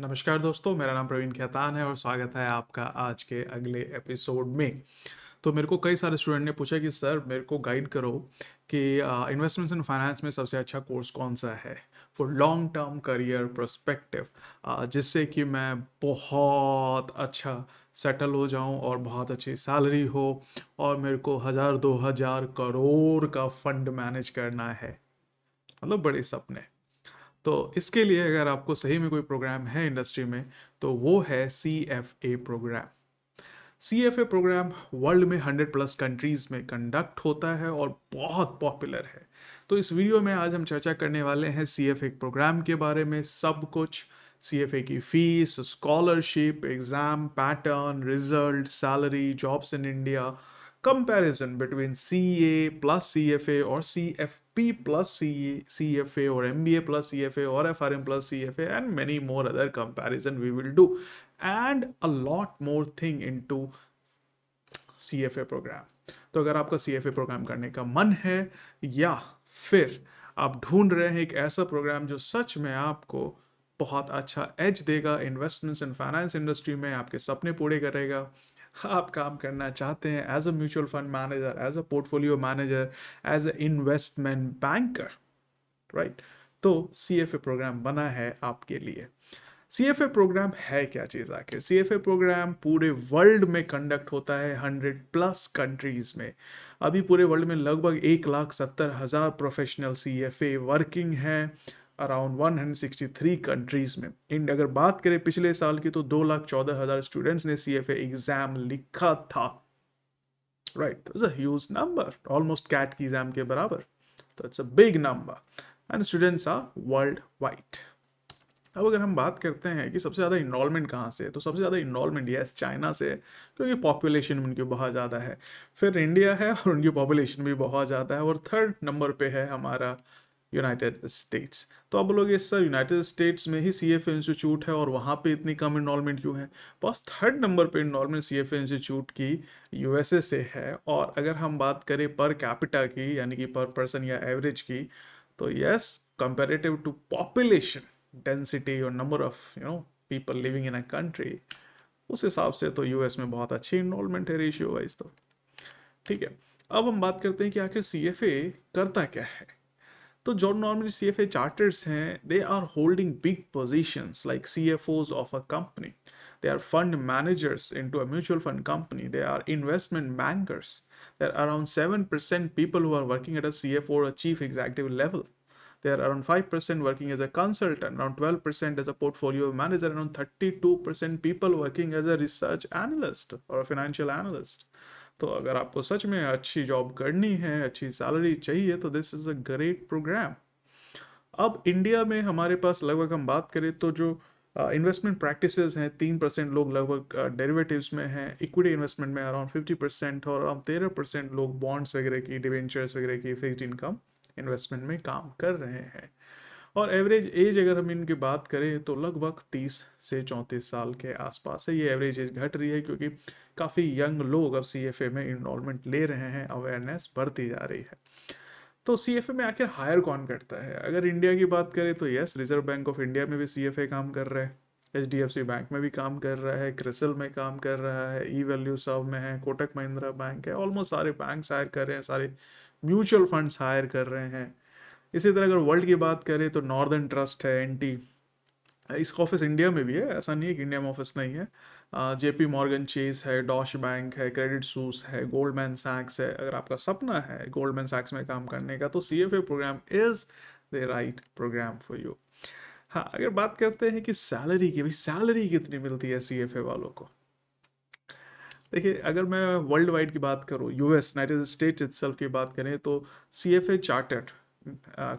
नमस्कार दोस्तों मेरा नाम प्रवीण खेतान है और स्वागत है आपका आज के अगले एपिसोड में तो मेरे को कई सारे स्टूडेंट ने पूछा कि सर मेरे को गाइड करो कि इन्वेस्टमेंट्स एंड फाइनेंस में सबसे अच्छा कोर्स कौन सा है for long term career prospective जिससे कि मैं बहुत अच्छा सेटल हो जाऊं और बहुत अच्छी सैलरी हो और मेरे को हज़ार दो हज़ार करोड़ का फंड मैनेज करना है मतलब बड़े सपने तो इसके लिए अगर आपको सही में कोई प्रोग्राम है इंडस्ट्री में तो वो है C F A program C F A program world में हंड्रेड प्लस कंट्रीज़ में कंडक्ट होता है और बहुत पॉपुलर है तो इस वीडियो में आज हम चर्चा करने वाले हैं सी एफ ए प्रोग्राम के बारे में सब कुछ सी एफ ए की fees scholarship exam pattern result salary jobs in India comparison between CA plus CFA or CFP plus CFA or MBA plus CFA or FRM plus CFA and many more other comparison we will do and a lot more thing into CFA program. तो अगर आपका CFA programme करने का मन है या फिर आप ढूंढ रहे हैं एक ऐसा प्रोग्राम जो सच में आपको बहुत अच्छा एज देगा इन्वेस्टमेंट्स एंड फाइनेंस इंडस्ट्री में आपके सपने पूरे करेगा आप काम करना चाहते हैं as a mutual fund manager as a portfolio manager as a investment banker right तो सी प्रोग्राम बना है आपके लिए सी एफ ए प्रोग्राम है क्या चीज़ आखिर सी एफ ए प्रोग्राम पूरे वर्ल्ड में कंडक्ट होता है हंड्रेड प्लस कंट्रीज में अभी पूरे वर्ल्ड में लगभग एक लाख सत्तर हज़ार professional C F A working हैं अराउंड 163 कंट्रीज़ में एंड अगर बात करें पिछले साल की तो दो लाख चौदह हज़ार स्टूडेंट्स ने सी एफ एग्ज़ाम लिखा था right huge number almost CAT की एग्ज़ाम के बराबर तो it's a big number and students are world wide अब अगर हम बात करते हैं कि सबसे ज़्यादा इन्वॉलमेंट कहाँ से है तो सबसे ज़्यादा इन्वॉलमेंट यस चाइना से है क्योंकि पॉपुलेशन उनकी बहुत ज़्यादा है फिर इंडिया है और उनकी पॉपुलेशन भी बहुत ज़्यादा है और थर्ड नंबर पे है हमारा यूनाइटेड स्टेट्स तो लोग बोलोगे सर यूनाइटेड स्टेट्स में ही सी एफ इंस्टीट्यूट है और वहाँ पे इतनी कम इन्वॉलमेंट क्यों है बस थर्ड नंबर पे इन्वॉलमेंट सी एफ इंस्टीट्यूट की यूएसए से है और अगर हम बात करें पर कैपिटा की यानी कि पर पर्सन या एवरेज की तो yes comparative to population density और number of you know people living in a country उस हिसाब से तो यूएस में बहुत अच्छी इन्वॉलमेंट है रेशियो वाइज तो ठीक है अब हम बात करते हैं कि आखिर सी करता क्या है So, जो normally CFA charters they are holding big positions like CFOs of a company. They are fund managers into a mutual fund company. They are investment bankers. There are around 7% people who are working at a CFO or chief executive level. There are around 5% working as a consultant, around 12% as a portfolio manager, around 32% people working as a research analyst or a financial analyst. तो अगर आपको सच में अच्छी job करनी है अच्छी salary चाहिए तो this is a great program अब इंडिया में हमारे पास लगभग हम बात करें तो जो इन्वेस्टमेंट प्रैक्टिसेस हैं तीन परसेंट लोग लगभग डेरिवेटिव्स में हैं इक्विटी इन्वेस्टमेंट में अराउंड फिफ्टी परसेंट और अराउंड तेरह परसेंट लोग बॉन्ड्स वगैरह की डिवेंचर्स वगैरह की फिक्सड इनकम इन्वेस्टमेंट में काम कर रहे हैं और एवरेज एज अगर हम इनकी बात करें तो लगभग 30 से 34 साल के आसपास से ये एवरेज एज घट रही है क्योंकि काफ़ी यंग लोग अब सी में इनरोलमेंट ले रहे हैं अवेयरनेस बढ़ती जा रही है तो सी में आखिर हायर कौन करता है अगर इंडिया की बात करें तो yes Reserve Bank of India में भी सी काम कर रहे हैं H D F C bank में भी काम कर रहा है क्रिसल में काम कर रहा है ई वैल्यू सब में है कोटक महिंद्रा बैंक है ऑलमोस्ट सारे बैंक हायर कर रहे हैं सारे म्यूचुअल फंड्स हायर कर रहे हैं इसी तरह अगर वर्ल्ड की बात करें तो नॉर्दर्न ट्रस्ट है एन इसका ऑफिस इंडिया में भी है ऐसा नहीं है कि इंडिया में ऑफिस नहीं है जे पी मॉर्गन चेस है डॉश बैंक है क्रेडिट सूस है गोल्ड मैन सैक्स है अगर आपका सपना है गोल्ड मैन सैक्स में काम करने का तो C F A program is the right program for you हाँ अगर बात करते हैं कि सैलरी की भाई सैलरी कितनी मिलती है सी एफ ए वालों को देखिए अगर मैं वर्ल्ड वाइड की बात करूँ यूएस यूनाइटेड स्टेट्स इट्सल्फ की बात करें तो सी एफ ए चार्टर्ड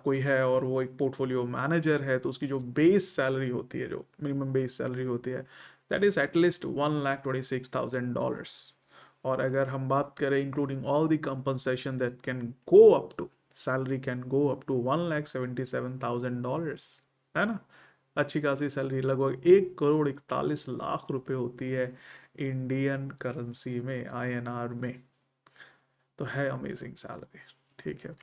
कोई है और वो एक पोर्टफोलियो मैनेजर है तो उसकी जो बेस सैलरी होती है जो मिनिमम बेस सैलरी होती है that is at least one lakh twenty six thousand dollars और अगर हम बात करें including all the compensation that can go up to salary can go up to one lakh seventy seven thousand dollars है ना अच्छी खासी सैलरी लगभग एक करोड़ इकतालीस लाख रुपए होती है इंडियन करेंसी में आई में तो है अमेजिंग सैलरी ठीक है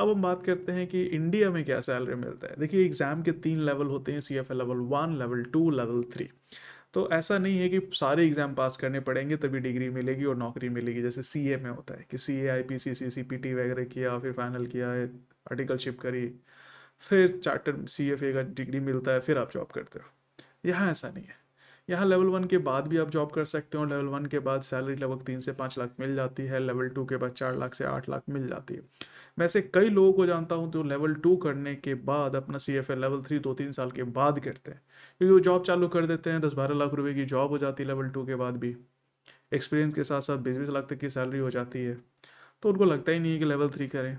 अब हम बात करते हैं कि इंडिया में क्या सैलरी मिलता है देखिए एग्ज़ाम के तीन लेवल होते हैं C F level one level two level three तो ऐसा नहीं है कि सारे एग्ज़ाम पास करने पड़ेंगे तभी डिग्री मिलेगी और नौकरी मिलेगी जैसे सी ए में होता है कि C A I P C C C P T वगैरह किया फिर फाइनल किया आर्टिकलशिप करी फिर चार्टर सी एफ ए का डिग्री मिलता है फिर आप जॉब करते हो यहाँ ऐसा नहीं है यहाँ लेवल वन के बाद भी आप जॉब कर सकते हो लेवल वन के बाद सैलरी लगभग तीन से पाँच लाख मिल जाती है लेवल टू के बाद चार लाख से आठ लाख मिल जाती है मैं से कई लोगों को जानता हूँ जो तो लेवल टू करने के बाद अपना C F A level three दो तीन साल के बाद करते हैं क्योंकि वो जॉब चालू कर देते हैं दस बारह लाख रुपये की जॉब हो जाती है लेवल टू के बाद भी एक्सपीरियंस के साथ साथ बीस बीस लाख तक की सैलरी हो जाती है तो उनको लगता ही नहीं है कि लेवल थ्री करें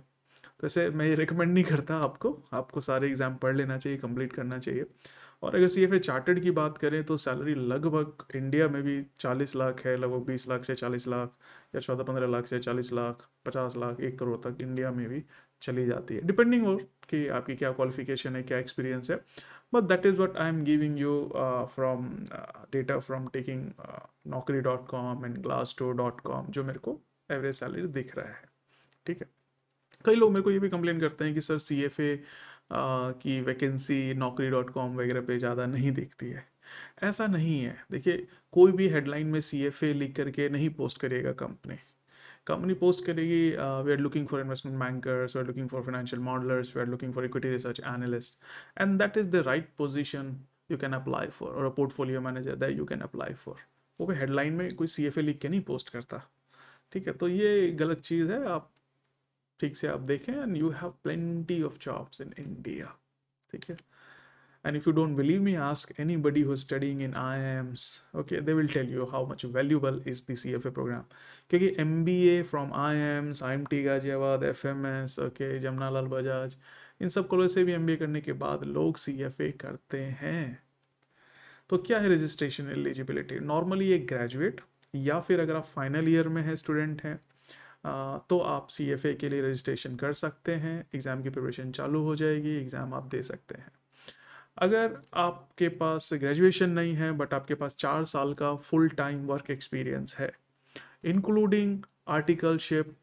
तो ऐसे मैं ये रिकमेंड नहीं करता आपको आपको सारे एग्ज़ाम पढ़ लेना चाहिए कंप्लीट करना चाहिए और अगर सी एफ ए चार्टर्ड की बात करें तो सैलरी लगभग इंडिया में भी चालीस लाख है लगभग बीस लाख से चालीस लाख या चौदह पंद्रह लाख से चालीस लाख पचास लाख एक करोड़ तक इंडिया में भी चली जाती है डिपेंडिंग ऑन कि आपकी क्या क्वालिफिकेशन है क्या एक्सपीरियंस है but that is what I am giving you from data from taking Naukri dot com and glass dot com जो मेरे को एवरेज सैलरी दिख रहा है ठीक है कई लोग मेरे को ये भी कंप्लेन करते हैं कि सर सी एफ ए कि वैकेंसी नौकरी डॉट कॉम वगैरह पे ज़्यादा नहीं देखती है ऐसा नहीं है देखिए कोई भी हेडलाइन में सी एफ ए लिख करके नहीं पोस्ट करेगा कंपनी कंपनी पोस्ट करेगी we are looking for investment bankers we are looking for financial modellers we are looking for equity research analyst and that is the right position you can apply for और a portfolio manager that you can apply for वो भी headline में कोई सी F ए लिख के नहीं post करता ठीक है तो ये गलत चीज़ है आप ठीक से आप देखें and you have plenty of jobs in India ठीक है and if you don't believe me ask anybody who studying in IIMs okay they will tell you how much valuable is the C F A program क्योंकि M B A from IIMs I M T Ghaziabad F M S okay Jamuna Lal Bajaj इन सब college से भी M B ए करने के बाद लोग सी F ए करते हैं तो क्या है रजिस्ट्रेशन एलिजिबिलिटी नॉर्मली एक ग्रेजुएट या फिर अगर आप फाइनल ईयर में है स्टूडेंट हैं तो आप सी एफ ए के लिए रजिस्ट्रेशन कर सकते हैं एग्ज़ाम की प्रिपरेशन चालू हो जाएगी एग्ज़ाम आप दे सकते हैं अगर आपके पास ग्रेजुएशन नहीं है बट आपके पास चार साल का फुल टाइम वर्क एक्सपीरियंस है इंक्लूडिंग आर्टिकलशिप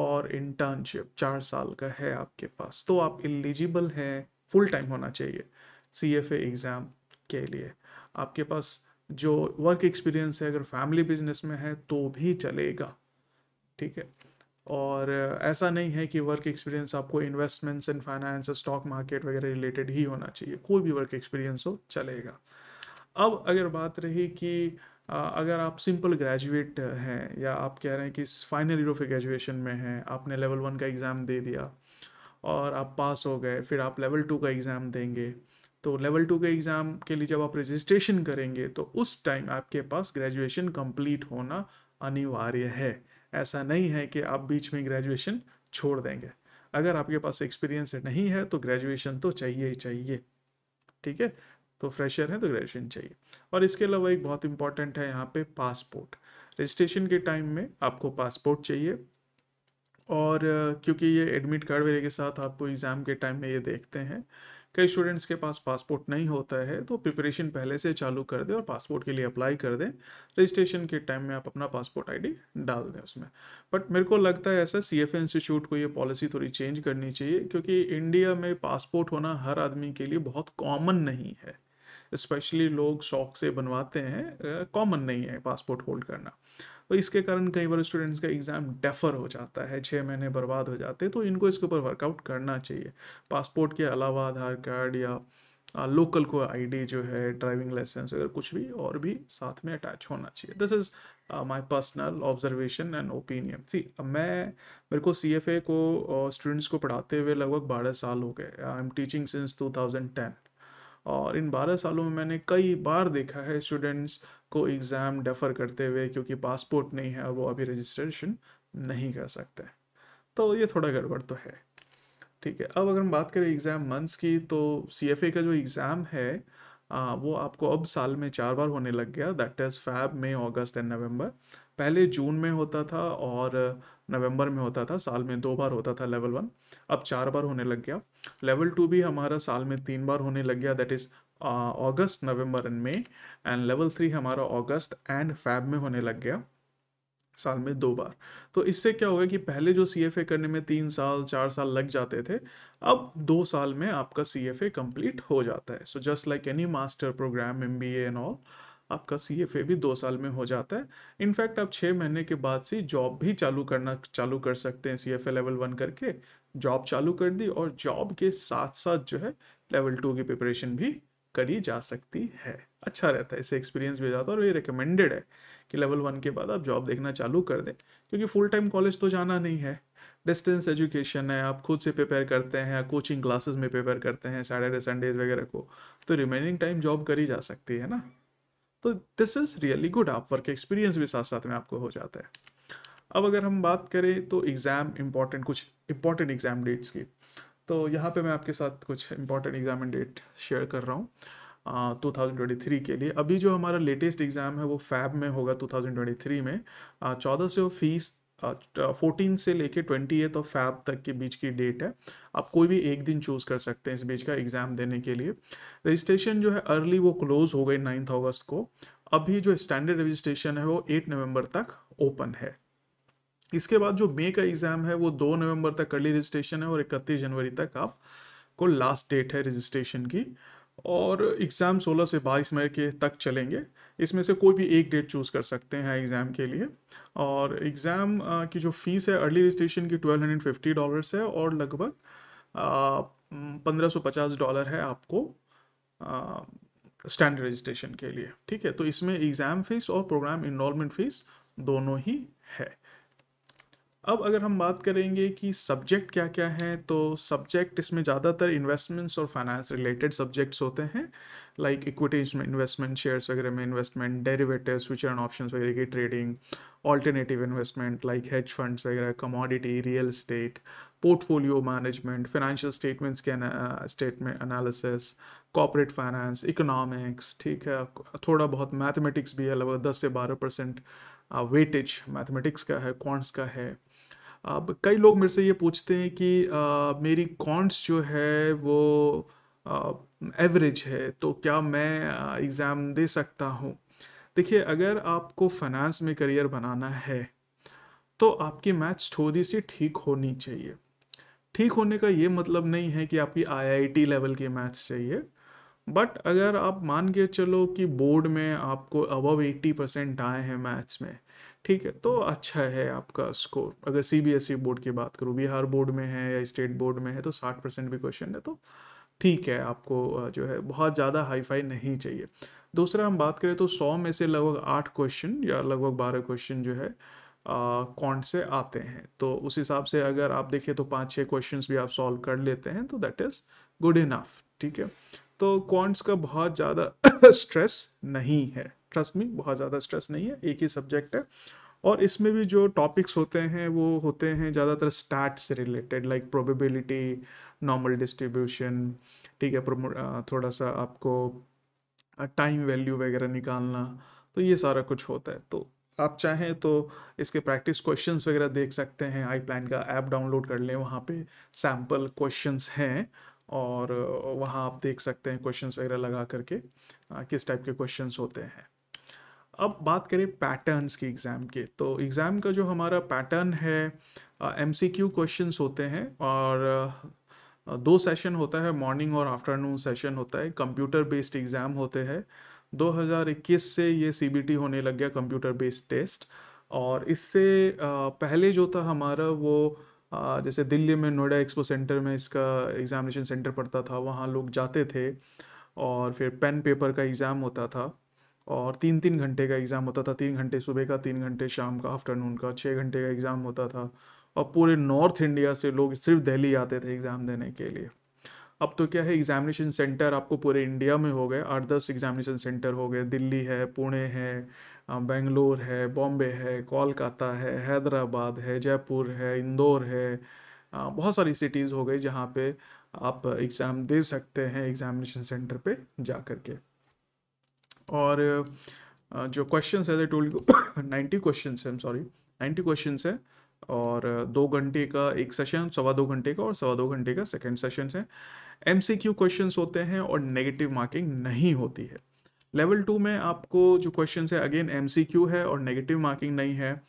और इंटर्नशिप चार साल का है आपके पास तो आप एलिजिबल हैं फुल टाइम होना चाहिए सी एफ एग्ज़ाम के लिए आपके पास जो वर्क एक्सपीरियंस है अगर फैमिली बिजनेस में है तो भी चलेगा ठीक है और ऐसा नहीं है कि वर्क एक्सपीरियंस आपको investments in finance stock market वगैरह रिलेटेड ही होना चाहिए कोई भी वर्क एक्सपीरियंस हो चलेगा अब अगर बात रही कि अगर आप सिंपल ग्रेजुएट हैं या आप कह रहे हैं कि फाइनल ईयर ऑफ ग्रेजुएशन में हैं आपने लेवल वन का एग्ज़ाम दे दिया और आप पास हो गए फिर आप लेवल टू का एग्ज़ाम देंगे तो लेवल टू के एग्ज़ाम के लिए जब आप रजिस्ट्रेशन करेंगे तो उस टाइम आपके पास ग्रेजुएशन कंप्लीट होना अनिवार्य है ऐसा नहीं है कि आप बीच में ग्रेजुएशन छोड़ देंगे अगर आपके पास एक्सपीरियंस नहीं है तो ग्रेजुएशन तो चाहिए ही चाहिए ठीक है तो फ्रेशर है तो ग्रेजुएशन चाहिए और इसके अलावा एक बहुत इंपॉर्टेंट है यहाँ पे पासपोर्ट रजिस्ट्रेशन के टाइम में आपको पासपोर्ट चाहिए और क्योंकि ये एडमिट कार्ड वगैरह के साथ आपको एग्ज़ाम के टाइम में ये देखते हैं कई स्टूडेंट्स के पास पासपोर्ट नहीं होता है तो प्रिपरेशन पहले से चालू कर दें और पासपोर्ट के लिए अप्लाई कर दें रजिस्ट्रेशन के टाइम में आप अपना पासपोर्ट आईडी डाल दें उसमें बट मेरे को लगता है ऐसा सी इंस्टीट्यूट को ये पॉलिसी थोड़ी चेंज करनी चाहिए क्योंकि इंडिया में पासपोर्ट होना हर आदमी के लिए बहुत कॉमन नहीं है स्पेशली लोग शौक से बनवाते हैं कॉमन नहीं है पासपोर्ट होल्ड करना और इसके कारण कई बार स्टूडेंट्स का एग्ज़ाम डेफर हो जाता है छः महीने बर्बाद हो जाते हैं तो इनको इसके ऊपर वर्कआउट करना चाहिए पासपोर्ट के अलावा आधार कार्ड या आ, लोकल को आईडी जो है ड्राइविंग लाइसेंस वगैरह कुछ भी और भी साथ में अटैच होना चाहिए this is my personal observation and opinion see मैं मेरे को सी को स्टूडेंट्स uh, को पढ़ाते हुए लगभग बारह साल हो गए आई एम टीचिंग सिंस 2010 और इन बारह सालों में मैंने कई बार देखा है स्टूडेंट्स को एग्ज़ाम डेफर करते हुए क्योंकि पासपोर्ट नहीं है और वो अभी रजिस्ट्रेशन नहीं कर सकते तो ये थोड़ा गड़बड़ तो है ठीक है अब अगर हम बात करें एग्ज़ाम मंथ्स की तो सी का जो एग्ज़ाम है आ, वो आपको अब साल में चार बार होने लग गया that is Feb May August and November पहले जून में होता था और नवंबर में होता था साल में दो बार होता था लेवल वन अब चार बार होने लग गया लेवल टू भी हमारा साल में तीन बार होने लग गया that is August November and May and level three हमारा अगस्त एंड फैब में होने लग गया साल में दो बार तो इससे क्या होगा कि पहले जो सी करने में तीन साल चार साल लग जाते थे अब दो साल में आपका सी एफ कंप्लीट हो जाता है so just like any master program M B and all आपका सी एफ ए भी दो साल में हो जाता है इनफैक्ट आप छः महीने के बाद से जॉब भी चालू करना चालू कर सकते हैं C F A level one करके जॉब चालू कर दी और जॉब के साथ साथ जो है लेवल टू की प्रिपरेशन भी करी जा सकती है अच्छा रहता है इससे एक्सपीरियंस भी हो जाता है और ये रिकमेंडेड है कि लेवल वन के बाद आप जॉब देखना चालू कर दें क्योंकि फुल टाइम कॉलेज तो जाना नहीं है डिस्टेंस एजुकेशन है आप खुद से प्रिपेयर करते हैं कोचिंग क्लासेस में प्रिपेयर करते हैं सैटरडे संडेज वगैरह को तो रिमेनिंग टाइम जॉब करी जा सकती है ना तो दिस इज़ रियली गुड आप वर्क एक्सपीरियंस भी साथ साथ में आपको हो जाता है अब अगर हम बात करें तो एग्ज़ाम इम्पॉर्टेंट कुछ इम्पॉर्टेंट एग्ज़ाम डेट्स की तो यहाँ पे मैं आपके साथ कुछ इंपॉर्टेंट एग्जाम डेट शेयर कर रहा हूँ टू थाउजेंड ट्वेंटी थ्री के लिए अभी जो हमारा लेटेस्ट एग्ज़ाम है वो फैब में होगा टू थाउजेंड ट्वेंटी थ्री में चौदह से फीस फोर्टीन से लेके ट्वेंटी एथ ऑफ फैब तक के बीच की डेट है आप कोई भी एक दिन चूज़ कर सकते हैं इस बीच का एग्ज़ाम देने के लिए रजिस्ट्रेशन जो है अर्ली वो क्लोज़ हो गई नाइन्थ अगस्त को अभी जो स्टैंडर्ड रजिस्ट्रेशन है वो एट नवंबर तक ओपन है इसके बाद जो मे का एग्ज़ाम है वो दो नवंबर तक अर्ली रजिस्ट्रेशन है और इकतीस जनवरी तक आप को लास्ट डेट है रजिस्ट्रेशन की और एग्ज़ाम 16 से 22 मई के तक चलेंगे इसमें से कोई भी एक डेट चूज़ कर सकते हैं एग्ज़ाम के लिए और एग्ज़ाम की जो फ़ीस है अर्ली रजिस्ट्रेशन की ट्वेल्व हंड्रेड फिफ्टी डॉलर्स है और लगभग पंद्रह सौ पचास डॉलर है आपको स्टैंडर्ड रजिस्ट्रेशन के लिए ठीक है तो इसमें एग्ज़ाम फ़ीस और प्रोग्राम इनमेंट फ़ीस दोनों ही है अब अगर हम बात करेंगे कि सब्जेक्ट क्या क्या है तो सब्जेक्ट इसमें ज़्यादातर इन्वेस्टमेंट्स और फाइनेंस रिलेटेड सब्जेक्ट्स होते हैं लाइक इक्विटीज में इन्वेस्टमेंट शेयर्स वगैरह में investment derivatives future and option वगैरह की trading alternative investment like hedge funds वगैरह commodity real estate portfolio management financial statements के statement analysis corporate finance economics ठीक है थोड़ा बहुत मैथमेटिक्स भी है लगभग दस से बारह परसेंट वेटेज मैथमेटिक्स का है क्वांट्स का है अब कई लोग मेरे से ये पूछते हैं कि आ, मेरी कॉन्ट्स जो है वो एवरेज है तो क्या मैं एग्ज़ाम दे सकता हूँ देखिए अगर आपको फाइनेंस में करियर बनाना है तो आपकी मैथ्स थोड़ी सी ठीक होनी चाहिए ठीक होने का ये मतलब नहीं है कि आपकी आईआईटी लेवल की मैथ्स चाहिए बट अगर आप मान के चलो कि बोर्ड में आपको अबव एट्टी परसेंट आए हैं मैथ्स में ठीक है तो अच्छा है आपका स्कोर अगर सीबीएसई बोर्ड e की बात करूँ बिहार बोर्ड में है या स्टेट बोर्ड में है तो साठ परसेंट भी क्वेश्चन है तो ठीक है आपको जो है बहुत ज़्यादा हाईफाई नहीं चाहिए दूसरा हम बात करें तो सौ में से लगभग आठ क्वेश्चन या लगभग बारह क्वेश्चन जो है कॉन्ट से आते हैं तो उस हिसाब से अगर आप देखिए तो पाँच छः क्वेश्चन भी आप सॉल्व कर लेते हैं तो दैट इज़ गुड इनाफ ठीक है तो क्वांट्स का बहुत ज़्यादा स्ट्रेस नहीं है ट्रस्ट में बहुत ज़्यादा स्ट्रेस नहीं है एक ही सब्जेक्ट है और इसमें भी जो टॉपिक्स होते हैं वो होते हैं ज़्यादातर स्टैट से related like probability normal distribution ठीक है थोड़ा सा आपको टाइम वैल्यू वगैरह निकालना तो ये सारा कुछ होता है तो आप चाहें तो इसके प्रैक्टिस क्वेश्चंस वगैरह देख सकते हैं आई प्लान का ऐप डाउनलोड कर लें वहाँ पे सैम्पल क्वेश्चंस हैं और वहाँ आप देख सकते हैं क्वेश्चंस वगैरह लगा करके किस टाइप के क्वेश्चंस होते हैं अब बात करें पैटर्न्स की एग्ज़ाम के तो एग्ज़ाम का जो हमारा पैटर्न है एम सी क्यू क्वेश्चन होते हैं और दो सेशन होता है मॉर्निंग और आफ्टरनून सेशन होता है कंप्यूटर बेस्ड एग्ज़ाम होते हैं 2021 से ये सी होने लग गया कंप्यूटर बेस्ड टेस्ट और इससे पहले जो था हमारा वो जैसे दिल्ली में नोएडा एक्सपो सेंटर में इसका एग्ज़ामिनेशन सेंटर पड़ता था वहाँ लोग जाते थे और फिर पेन पेपर का एग्ज़ाम होता था और तीन तीन घंटे का एग्ज़ाम होता था तीन घंटे सुबह का तीन घंटे शाम का आफ्टरनून का छः घंटे का एग्ज़ाम होता था और पूरे नॉर्थ इंडिया से लोग सिर्फ दिल्ली आते थे एग्ज़ाम देने के लिए अब तो क्या है एग्जामिनेशन सेंटर आपको पूरे इंडिया में हो गए आठ दस एग्जामिनेशन सेंटर हो गए दिल्ली है पुणे है बेंगलोर है बॉम्बे है कोलकाता है हैदराबाद है जयपुर है इंदौर है बहुत सारी सिटीज़ हो गई जहाँ पे आप एग्ज़ाम दे सकते हैं एग्जामिनेशन सेंटर पे जा कर के और जो क्वेश्चन है टोल नाइन्टी क्वेश्चन है सॉरी नाइन्टी क्वेश्चन है और दो घंटे का एक सेशन सवा दो घंटे का और सवा दो घंटे का सेकेंड सेशन है एम क्वेश्चंस होते हैं और नेगेटिव मार्किंग नहीं होती है लेवल टू में आपको जो क्वेश्चन है अगेन एम है और नेगेटिव मार्किंग नहीं है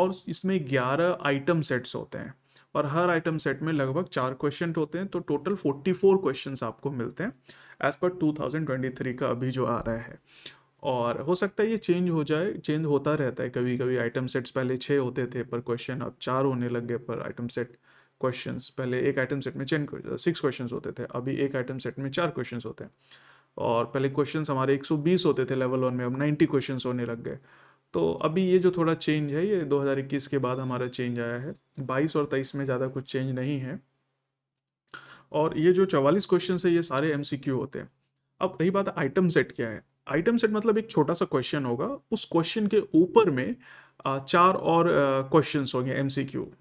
और इसमें ग्यारह आइटम सेट्स होते हैं और हर आइटम सेट में लगभग चार क्वेश्चन होते हैं तो टोटल फोर्टी फोर क्वेश्चन आपको मिलते हैं as per two thousand twenty three का अभी जो आ रहा है और हो सकता है ये चेंज हो जाए चेंज होता रहता है कभी कभी आइटम सेट्स पहले छः होते थे पर क्वेश्चन अब चार होने लग गए पर आइटम सेट क्वेश्चन पहले एक आइटम सेट में चेन सिक्स क्वेश्चन होते थे अभी एक आइटम सेट में चार क्वेश्चन होते हैं और पहले क्वेश्चन हमारे 120 होते थे लेवल वन में अब 90 क्वेश्चन होने लग गए तो अभी ये जो थोड़ा चेंज है ये 2021 के बाद हमारा चेंज आया है 22 और 23 में ज़्यादा कुछ चेंज नहीं है और ये जो 44 क्वेश्चन है ये सारे एम होते हैं अब रही बात आइटम सेट क्या है आइटम सेट मतलब एक छोटा सा क्वेश्चन होगा उस क्वेश्चन के ऊपर में चार और क्वेश्चन होंगे एम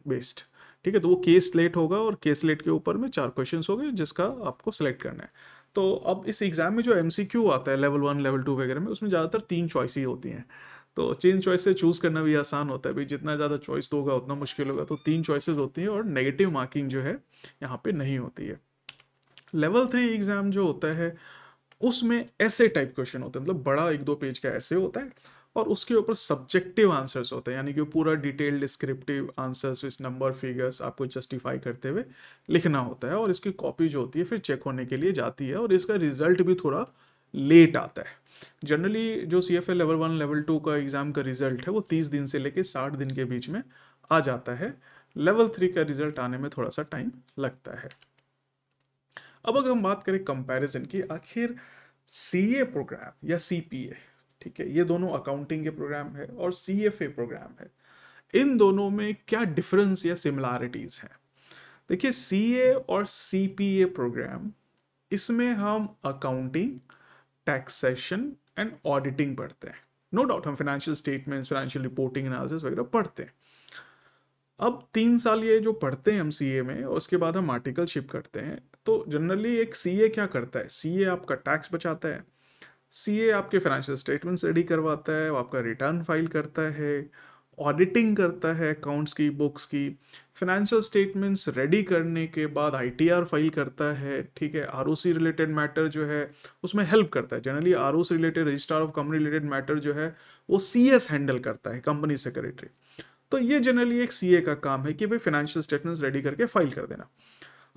बेस्ड ठीक है तो वो केस स्लेट होगा और केस स्लेट के ऊपर में चार क्वेश्चन हो जिसका आपको सेलेक्ट करना है तो अब इस एग्ज़ाम में जो एम आता है लेवल वन लेवल टू वगैरह में उसमें ज़्यादातर तीन चॉइस ही होती हैं तो तीन चॉइस से चूज़ करना भी आसान होता है भाई जितना ज़्यादा चॉइस होगा उतना मुश्किल होगा तो तीन चॉइसेस होती हैं और नेगेटिव मार्किंग जो है यहाँ पे नहीं होती है लेवल थ्री एग्ज़ाम जो होता है उसमें ऐसे टाइप क्वेश्चन होते हैं मतलब बड़ा एक दो पेज का ऐसे होता है और उसके ऊपर सब्जेक्टिव आंसर्स होते हैं यानी कि पूरा डिटेल डिस्क्रिप्टिव आंसर्स इस नंबर फिगर्स आपको जस्टिफाई करते हुए लिखना होता है और इसकी कॉपी जो होती है फिर चेक होने के लिए जाती है और इसका रिजल्ट भी थोड़ा लेट आता है जनरली जो C F A level one level two का एग्ज़ाम का रिजल्ट है वो तीस दिन से लेकर साठ दिन के बीच में आ जाता है लेवल थ्री का रिजल्ट आने में थोड़ा सा टाइम लगता है अब अगर हम बात करें कंपैरिजन की आखिर सीए प्रोग्राम या सीपीए ठीक है ये दोनों अकाउंटिंग के प्रोग्राम है और सी प्रोग्राम है इन दोनों में क्या डिफरेंस या सिमिलारिटीज हैं देखिए सी और सी प्रोग्राम इसमें हम अकाउंटिंग टैक्सेशन एंड ऑडिटिंग पढ़ते हैं नो डाउट हम financial statements financial reporting analysis वगैरह पढ़ते हैं अब तीन साल ये जो पढ़ते हैं हम सी में उसके बाद हम आर्टिकलशिप करते हैं तो जनरली एक सी क्या करता है सी आपका टैक्स बचाता है सी ए आपके फाइनेंशियल स्टेटमेंट्स रेडी करवाता है वो आपका रिटर्न फाइल करता है ऑडिटिंग करता है अकाउंट्स की बुक्स की फाइनेंशियल स्टेटमेंट्स रेडी करने के बाद आई फाइल करता है ठीक है आर रिलेटेड मैटर जो है उसमें हेल्प करता है generally are related registrar of company related matter जो है वो सी हैंडल करता है कंपनी सेक्रेटरी तो ये जनरली एक सी का काम है कि भाई फाइनेंशियल स्टेटमेंट्स रेडी करके फाइल कर देना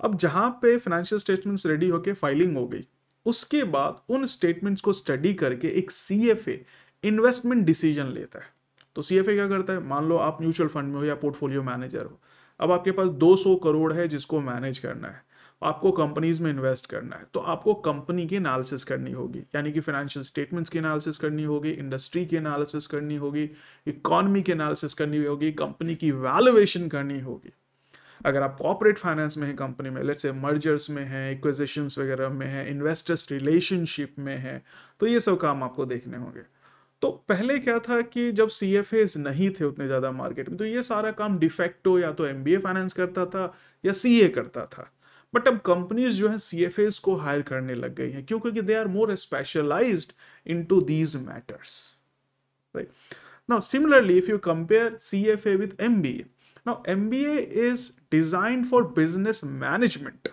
अब जहाँ पे फाइनेंशियल स्टेटमेंट्स रेडी होकर फाइलिंग हो गई उसके बाद उन स्टेटमेंट्स को स्टडी करके एक सी इन्वेस्टमेंट डिसीजन लेता है तो सी क्या करता है मान लो आप म्यूचुअल फंड में हो या पोर्टफोलियो मैनेजर हो अब आपके पास 200 करोड़ है जिसको मैनेज करना है आपको कंपनीज में इन्वेस्ट करना है तो आपको कंपनी की एनालिसिस करनी होगी यानी कि फाइनेंशियल स्टेटमेंट्स की एनालिसिस करनी होगी इंडस्ट्री की एनालिसिस करनी होगी इकोनॉमी की एनालिसिस करनी होगी कंपनी की वैल्यूएशन करनी होगी अगर आप कॉपरेट फाइनेंस में हैं कंपनी में लेट्स से मर्जर्स में हैं इक्विजिशंस वगैरह में हैं इन्वेस्टर्स रिलेशनशिप में हैं तो ये सब काम आपको देखने होंगे तो पहले क्या था कि जब सी एफ नहीं थे उतने ज़्यादा मार्केट में तो ये सारा काम डिफेक्टो या तो एम बी ए फाइनेंस करता था या सी ए करता था बट अब कंपनीज जो है सी एफ एज को हायर करने लग गई हैं क्योंकि they are more specialise into these matters right now similarly if you compare C F A with M B A now mba is designed for business management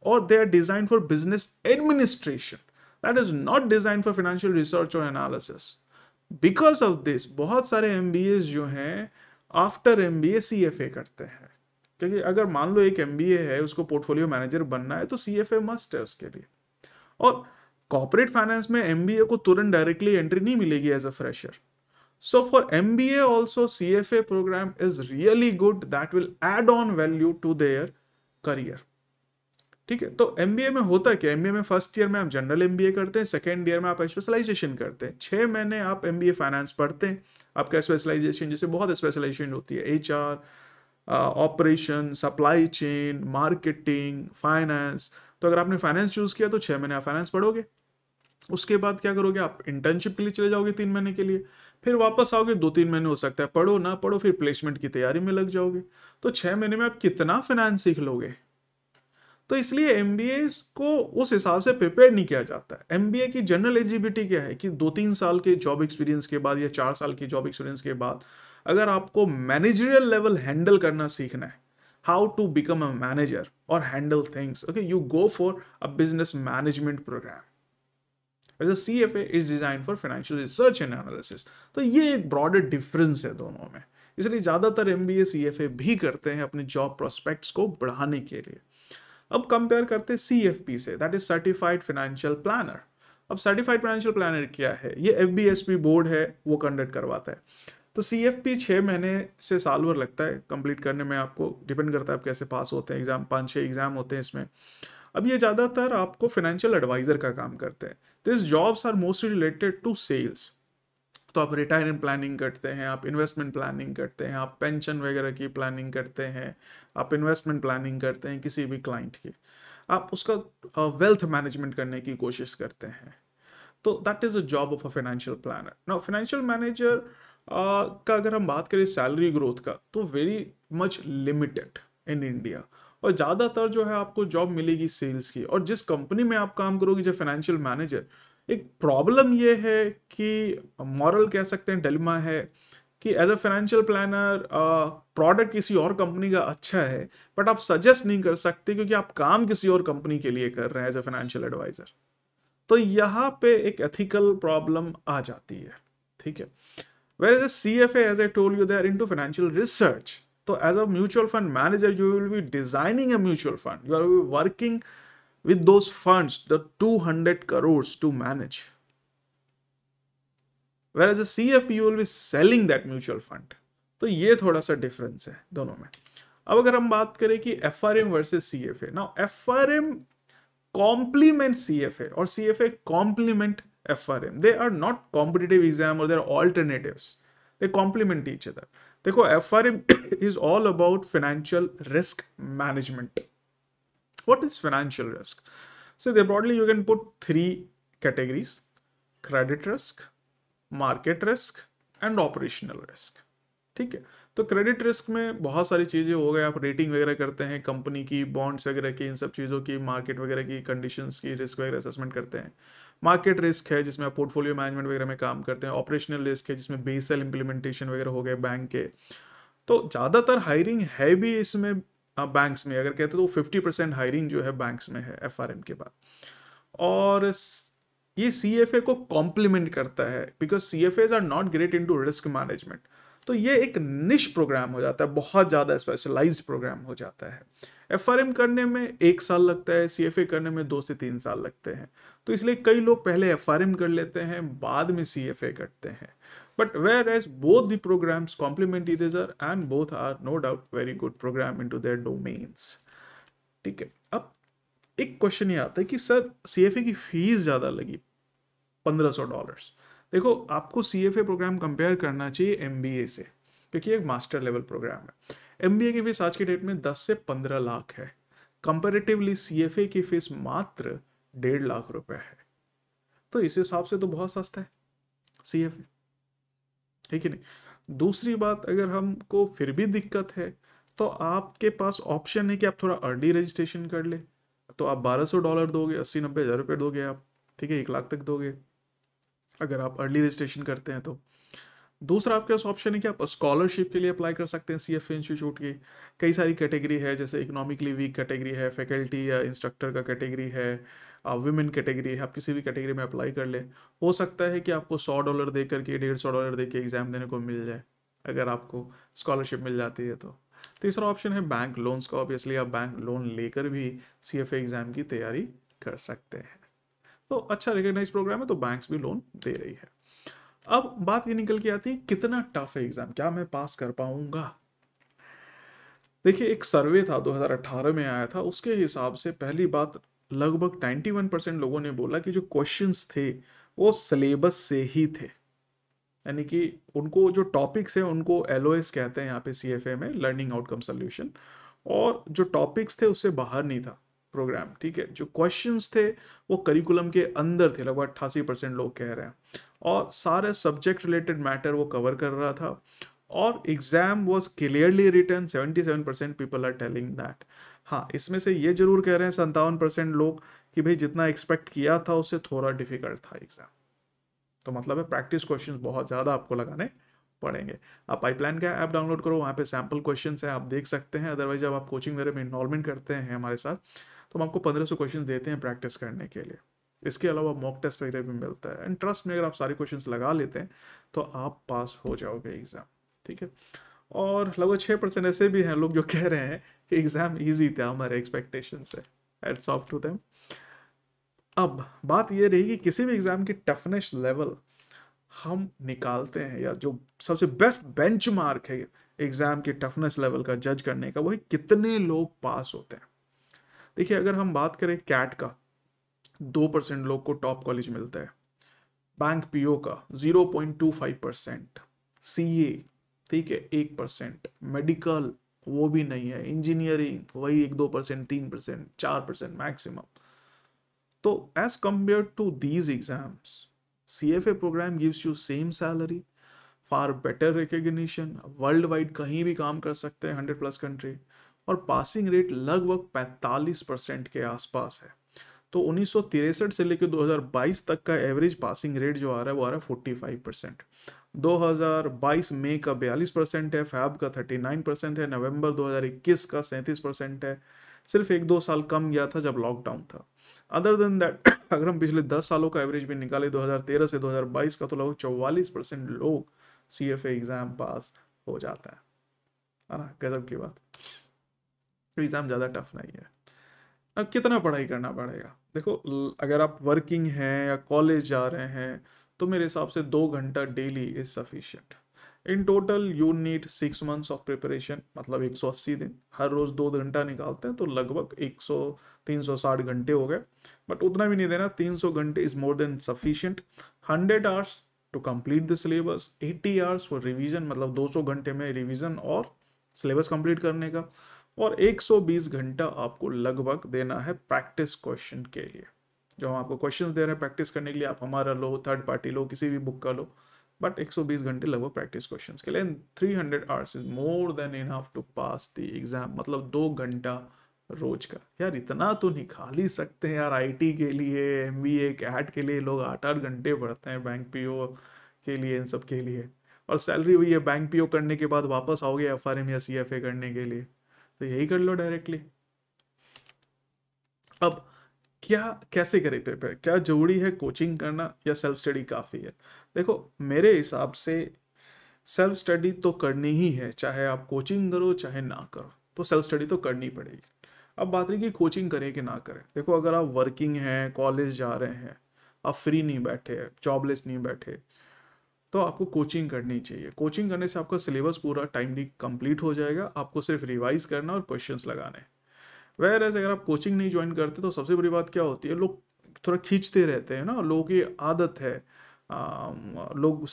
or they are designed for business administration that is not designed for financial research or analysis because of this बहुत सारे mbas जो हैं after mba cfa करते हैं क्योंकि अगर मान लो एक एम है उसको पोर्टफोलियो मैनेजर बनना है तो सी मस्ट है उसके लिए और कॉर्पोरेट फाइनेंस में एम को तुरंत डायरेक्टली एंट्री नहीं मिलेगी as a fresher So for MBA also CFA program is really good that will add on value to their career. ठीक है तो एम में होता क्या एम में फर्स्ट ईयर में आप जनरल एम करते हैं सेकेंड ईयर में आप स्पेशलाइजेशन करते हैं छह महीने आप एम फाइनेंस पढ़ते हैं आपका स्पेशलाइजेशन जैसे बहुत स्पेशलाइजेशन होती है H operation supply chain marketing finance तो अगर आपने फाइनेंस चूज़ किया तो छह महीने आप फाइनेंस पढ़ोगे उसके बाद क्या करोगे आप इंटर्नशिप के लिए चले जाओगे तीन महीने के लिए फिर वापस आओगे दो तीन महीने हो सकता है पढ़ो ना पढ़ो फिर प्लेसमेंट की तैयारी में लग जाओगे तो छह महीने में आप कितना फाइनेंस सीख लोगे तो इसलिए एम को उस हिसाब से प्रिपेयर नहीं किया जाता है एम की जनरल एलिजिबिलिटी क्या है कि दो तीन साल के जॉब एक्सपीरियंस के बाद या चार साल की जॉब एक्सपीरियंस के बाद अगर आपको मैनेजरियल लेवल हैंडल करना सीखना है how to become a manager और handle things okay you go for a business management program as a C F A is design for financial research and analysis तो ये एक ब्रॉडर डिफरेंस है दोनों में इसलिए ज़्यादातर M B A C F A भी करते हैं अपने जॉब प्रोस्पेक्ट्स को बढ़ाने के लिए अब कंपेयर करते हैं सी एफ पी से that is certified financial planner अब सर्टिफाइड फाइनेंशियल प्लानर क्या है ये F B S P board है वो कंडक्ट करवाता है तो सी एफ पी छः महीने से साल भर लगता है कंप्लीट करने में आपको डिपेंड करता है आप कैसे पास होते हैं एग्जाम पाँच छः एग्जाम होते हैं इसमें अब ये ज़्यादातर आपको फाइनेंशियल एडवाइज़र का काम करते हैं this jobs are mostly related to sales तो आप रिटायरमेंट प्लानिंग करते हैं आप इन्वेस्टमेंट प्लानिंग करते हैं आप पेंशन वगैरह की प्लानिंग करते हैं आप इन्वेस्टमेंट प्लानिंग करते हैं किसी भी क्लाइंट की आप उसका वेल्थ मैनेजमेंट करने की कोशिश करते हैं तो that is a job of a financial planner now financial manager का अगर हम बात करें सैलरी ग्रोथ का तो very much limited in India और ज़्यादातर जो है आपको जॉब मिलेगी सेल्स की और जिस कंपनी में आप काम करोगे जो फाइनेंशियल मैनेजर एक प्रॉब्लम ये है कि मॉरल कह सकते हैं डलमा है कि as a financial planner product किसी और कंपनी का अच्छा है बट आप सजेस्ट नहीं कर सकते क्योंकि आप काम किसी और कंपनी के लिए कर रहे हैं एज अ फाइनेंशियल एडवाइजर तो यहाँ पे एक एथिकल प्रॉब्लम आ जाती है ठीक है where as a C F as a total you they are into financial research तो as a mutual fund manager you will be designing a mutual fund you are be working with those funds the 200 manage where as a C F you will be selling that mutual fund तो ये थोड़ा सा difference है दोनों में अब अगर हम बात करें कि F R M versus C F A now F R M complement C F A और C F A complement F R M they are not competitive exam और their alternative they complement each other देखो F R M is all about financial risk management what is financial risk so they broadly you can put three categories credit risk market risk and operational risk ठीक है तो credit risk में बहुत सारी चीज़ें हो गए आप रेटिंग वगैरह करते हैं कंपनी की बॉन्ड्स वगैरह की इन सब चीज़ों की मार्केट वगैरह की कंडीशंस की रिस्क वगैरह असेसमेंट करते हैं मार्केट रिस्क है जिसमें आप पोर्टफोलियो मैनेजमेंट वगैरह में काम करते हैं ऑपरेशनल रिस्क है जिसमें बेसल इंप्लीमेंटेशन वगैरह हो गए बैंक के तो ज़्यादातर हायरिंग है भी इसमें बैंक्स में अगर कहते तो फिफ्टी परसेंट हायरिंग जो है बैंक्स में है एफ के बाद और ये सी को कॉम्प्लीमेंट करता है because C F As are not great into risk management तो ये एक निश प्रोग्राम हो जाता है बहुत ज़्यादा स्पेशलाइज प्रोग्राम हो जाता है एफ करने में एक साल लगता है सी करने में दो से तीन साल लगते हैं तो इसलिए कई लोग पहले एफ कर लेते हैं बाद में सी करते हैं but whereas both the programs complement each and both are no doubt very good program into their domains ठीक है अब एक क्वेश्चन ये आता है कि सर सी की फीस ज़्यादा लगी पंद्रह सौ डॉलर्स देखो आपको C F A program compare करना चाहिए एम से क्योंकि एक मास्टर लेवल प्रोग्राम है एम बी ए की फीस आज के डेट में दस से पंद्रह लाख है कंपेरेटिवली सी एफ ए की फीस मात्र डेढ़ लाख रुपए है तो इस हिसाब से तो बहुत सस्ता है सी एफ है नहीं दूसरी बात अगर हमको फिर भी दिक्कत है तो आपके पास ऑप्शन है कि आप थोड़ा अर्ली रजिस्ट्रेशन कर ले तो आप 1200 डॉलर दोगे अस्सी नब्बे हज़ार रुपये दोगे आप ठीक है एक लाख तक दोगे अगर आप अर्ली रजिस्ट्रेशन करते हैं तो दूसरा आपके पास ऑप्शन है कि आप स्कॉलरशिप के लिए अप्लाई कर सकते हैं सी एफ इंस्टीट्यूट की कई सारी कैटेगरी है जैसे इकोनॉमिकली वीक कैटेगरी है फैकल्टी या इंस्ट्रक्टर का कैटेगरी है वुमेन कैटेगरी है आप किसी भी कैटेगरी में अप्लाई कर ले हो सकता है कि आपको सौ डॉलर दे करके डेढ़ सौ डॉलर दे के एग्ज़ाम देने को मिल जाए अगर आपको स्कॉलरशिप मिल जाती है तो तीसरा ऑप्शन है बैंक लोन्स का ऑब्वियसली आप बैंक लोन लेकर भी सी एग्ज़ाम की तैयारी कर सकते हैं तो अच्छा रिकग्नाइज प्रोग्राम है तो बैंक्स भी लोन दे रही है अब बात ये निकल के आती है कितना टफ है एग्जाम क्या मैं पास कर पाऊंगा देखिए एक सर्वे था 2018 में आया था उसके हिसाब से पहली बात लगभग 91 परसेंट लोगों ने बोला कि जो क्वेश्चंस थे वो सिलेबस से ही थे यानी कि उनको जो टॉपिक्स हैं उनको एल कहते हैं यहाँ पे सी में लर्निंग आउटकम सोल्यूशन और जो टॉपिक्स थे उससे बाहर नहीं था प्रोग्राम ठीक है जो क्वेश्चंस थे वो करिकुलम के अंदर थे लगभग अट्ठासी परसेंट लोग कह रहे हैं और सारे सब्जेक्ट रिलेटेड मैटर वो कवर कर रहा था और exam was clearly written seventy seven percent people are telling that हाँ इसमें से ये जरूर कह रहे हैं संतावन परसेंट लोग कि भाई जितना एक्सपेक्ट किया था उससे थोड़ा डिफिकल्ट था एग्जाम तो मतलब है प्रैक्टिस क्वेश्चन बहुत ज़्यादा आपको लगाने पढ़ेंगे आप पाइपलाइन का ऐप डाउनलोड करो वहाँ पे सैम्पल क्वेश्चन है आप देख सकते हैं अदरवाइज जब आप कोचिंग वगैरह में इन्वॉलमेंट करते हैं हमारे साथ तो हम आपको पंद्रह सौ क्वेश्चन देते हैं प्रैक्टिस करने के लिए इसके अलावा मॉक टेस्ट वगैरह भी मिलता है एंड ट्रस्ट में अगर आप सारे क्वेश्चन लगा लेते हैं तो आप पास हो जाओगे एग्ज़ाम ठीक है और लगभग छः परसेंट ऐसे भी हैं लोग जो कह रहे हैं कि एग्ज़ाम ईजी था हमारे एक्सपेक्टेशन से एट सॉफ्ट टू दैम अब बात यह रही कि किसी भी एग्ज़ाम की टफनेस लेवल हम निकालते हैं या जो सबसे बेस्ट बेंचमार्क है एग्ज़ाम के टफनेस लेवल का जज करने का वही कितने लोग पास होते हैं देखिए अगर हम बात करें कैट का दो परसेंट लोग को टॉप कॉलेज मिलता है bank P O zero point two five percent C A ठीक है एक परसेंट मेडिकल वो भी नहीं है इंजीनियरिंग वही एक दो परसेंट तीन परसेंट चार परसेंट मैक्सिमम तो as compare to these exams C F A program gives you same salary far better recognition world wide कहीं भी काम कर सकते हैं हंड्रेड प्लस कंट्री और पासिंग रेट लगभग 45 परसेंट के आसपास है तो उन्नीस से लेकर 2022 तक का एवरेज पासिंग रेट जो आ रहा है वो आ रहा है 45 परसेंट दो मई का बयालीस परसेंट है फैब का 39 परसेंट है नवंबर 2021 का 37 परसेंट है सिर्फ एक दो साल कम गया था जब लॉकडाउन था अदर देन दैट अगर हम पिछले दस सालों का एवरेज भी निकाले 2013 से 2022 का तो लगभग चौवालीस परसेंट लोग सी एग्ज़ाम पास हो जाता है ना गजब की बात तो एग्ज़ाम ज़्यादा टफ नहीं है अब कितना पढ़ाई करना पड़ेगा देखो अगर आप वर्किंग हैं या कॉलेज जा रहे हैं तो मेरे हिसाब से दो घंटा daily is sufficient in total you need six months of preparation मतलब 180 दिन हर रोज़ दो घंटा निकालते हैं तो लगभग 100 360 घंटे हो गए बट उतना भी नहीं देना 300 घंटे is more than sufficient 100 hours to complete the syllabus 80 hours for revision मतलब 200 घंटे में रिवीजन और सिलेबस कंप्लीट करने का और 120 घंटा आपको लगभग देना है प्रैक्टिस क्वेश्चन के लिए जो हम आपको क्वेश्चन दे रहे हैं प्रैक्टिस करने के लिए आप हमारा लो थर्ड पार्टी लो किसी भी बुक का लो बट 120 घंटे लगभग प्रैक्टिस क्वेश्चन के लिए three hundred hours is more than enough to pass the exam मतलब दो घंटा रोज का यार इतना तो निकाल ही सकते हैं यार आई के लिए एम बी ए कैट के लिए लोग आठ आठ घंटे पढ़ते हैं बैंक पीओ के लिए इन सब के लिए और सैलरी हुई है बैंक पी करने के बाद वापस आओगे एफ आर एम या सी एफ ए करने के लिए तो यही कर लो डायरेक्टली अब क्या कैसे करें प्रिपेयर क्या जरूरी है कोचिंग करना या सेल्फ स्टडी काफ़ी है देखो मेरे हिसाब से सेल्फ स्टडी तो करनी ही है चाहे आप कोचिंग करो चाहे ना करो तो सेल्फ स्टडी तो करनी पड़ेगी अब बात रही कि कोचिंग करें कि ना करें देखो अगर आप वर्किंग हैं कॉलेज जा रहे हैं आप फ्री नहीं बैठे जॉबलेस नहीं बैठे तो आपको कोचिंग करनी चाहिए कोचिंग करने से आपका सिलेबस पूरा टाइमली कंप्लीट हो जाएगा आपको सिर्फ रिवाइज करना और क्वेश्चन लगाने वेर एज अगर आप कोचिंग नहीं ज्वाइन करते तो सबसे बड़ी बात क्या होती है लोग थोड़ा खींचते रहते हैं ना लोगों की आदत है लोग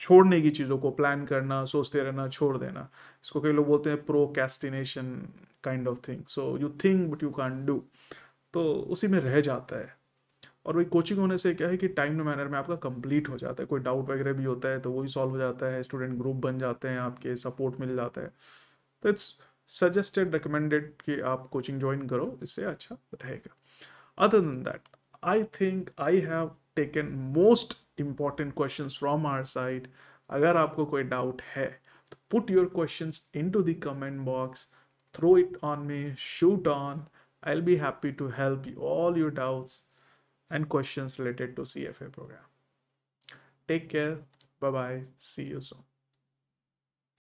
छोड़ने की चीज़ों को प्लान करना सोचते रहना छोड़ देना इसको कई लोग बोलते हैं procrastination kind of thing so you think but you can do तो उसी में रह जाता है और वही कोचिंग होने से क्या है कि टाइम मैनर में आपका कंप्लीट हो जाता है कोई डाउट वगैरह भी होता है तो वो भी सॉल्व हो जाता है स्टूडेंट ग्रुप बन जाते हैं आपके सपोर्ट मिल जाता है तो इट्स सजेस्टेड रिकमेंडेड कि आप कोचिंग ज्वाइन करो इससे अच्छा रहेगा other than that I think I have taken most important question from our side अगर आपको कोई डाउट है तो put your question into the comment box throw it on me shoot on I'll be happy to help you all your doubts. and questions related to CFA program. Take care. Bye-bye. See you soon.